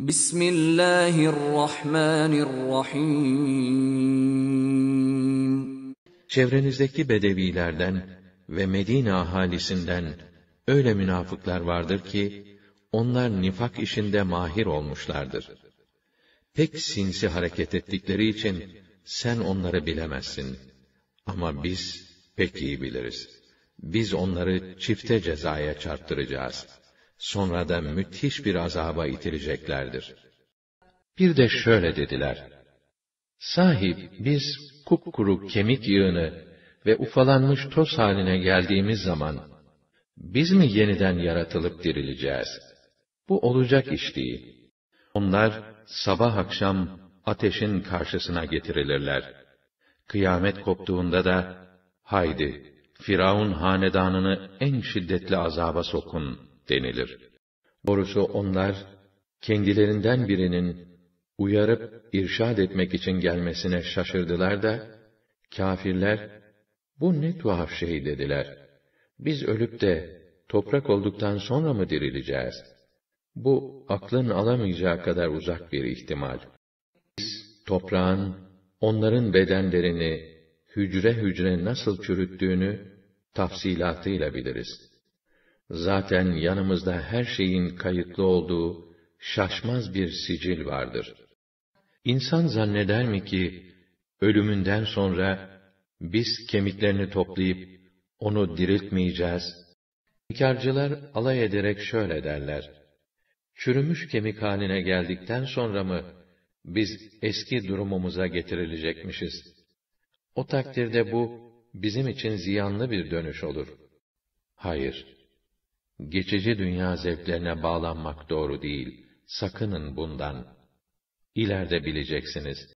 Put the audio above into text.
Bismillahirrahmanirrahim. Çevrenizdeki bedevilerden ve Medine ahalisinden öyle münafıklar vardır ki onlar nifak işinde mahir olmuşlardır. Pek sinsi hareket ettikleri için sen onları bilemezsin. Ama biz pek iyi biliriz. Biz onları çifte cezaya çarptıracağız.'' sonra da müthiş bir azaba itileceklerdir. Bir de şöyle dediler. Sahip biz kupkuru kemik yığını ve ufalanmış toz haline geldiğimiz zaman, biz mi yeniden yaratılıp dirileceğiz? Bu olacak iş değil. Onlar sabah akşam ateşin karşısına getirilirler. Kıyamet koptuğunda da, haydi, Firavun hanedanını en şiddetli azaba sokun.'' denilir. Doğrusu onlar, kendilerinden birinin uyarıp irşad etmek için gelmesine şaşırdılar da, kafirler, bu ne tuhaf şey dediler. Biz ölüp de toprak olduktan sonra mı dirileceğiz? Bu aklın alamayacağı kadar uzak bir ihtimal. Biz toprağın onların bedenlerini hücre hücre nasıl çürüttüğünü tafsilatıyla biliriz. Zaten yanımızda her şeyin kayıtlı olduğu şaşmaz bir sicil vardır. İnsan zanneder mi ki ölümünden sonra biz kemiklerini toplayıp onu diriltmeyeceğiz? İnkarcılar alay ederek şöyle derler. Çürümüş kemik haline geldikten sonra mı biz eski durumumuza getirilecekmişiz? O takdirde bu bizim için ziyanlı bir dönüş olur. Hayır geçici dünya zevklerine bağlanmak doğru değil. Sakının bundan. İleride bileceksiniz.